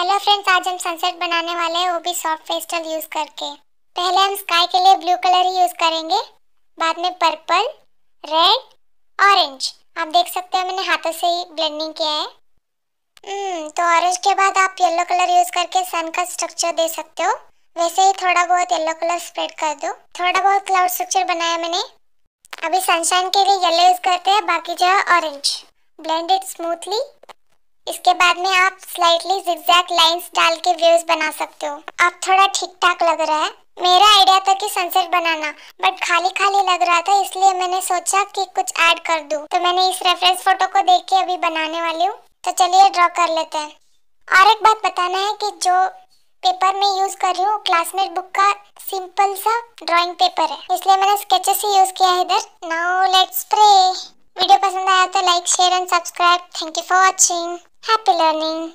Hello friends आज हम sunset बनाने वाले हैं वो भी सॉफ्ट पेस्टल यूज़ करके पहले हम स्काई के लिए ब्लू कलर ही यूज़ करेंगे बाद में पर्पल रेड ऑरेंज आप देख सकते हो मैंने हाथों से ही ब्लेंडिंग किया है hmm, तो ऑरेंज के बाद आप येलो कलर यूज़ करके सन का स्ट्रक्चर दे सकते हो वैसे ही थोड़ा बहुत येलो कलर स्प्रेड कर दो थोड़ा बहुत क्लाउड स्ट्रक्चर बनाया मैंने अभी सनशाइन के लिए येलो यूज़ करते हैं बाकी जो है ऑरेंज ब्लेंडेड स्मूथली इसके बाद में आप स्लाइटली जिगजैग लाइंस डाल के व्यूज बना सकते हो अब थोड़ा ठीक ठाक लग रहा है मेरा आइडिया था कि सनसेट बनाना बट खाली खाली लग रहा था इसलिए मैंने सोचा कि कुछ ऐड कर दूं तो मैंने इस रेफरेंस फोटो को देख के अभी बनाने वाली हूँ तो चलिए ड्रॉ कर लेते हैं और एक बात बताना है कि जो पेपर में यूज कर रही हूँ क्लासमेट बुक का सिंपल सा ड्राइंग पेपर है इसलिए मैंने स्केचेस ही यूज किया है इधर नाउ लेट्स प्रे वीडियो पसंद आया तो like share and subscribe thank you for watching Happy learning!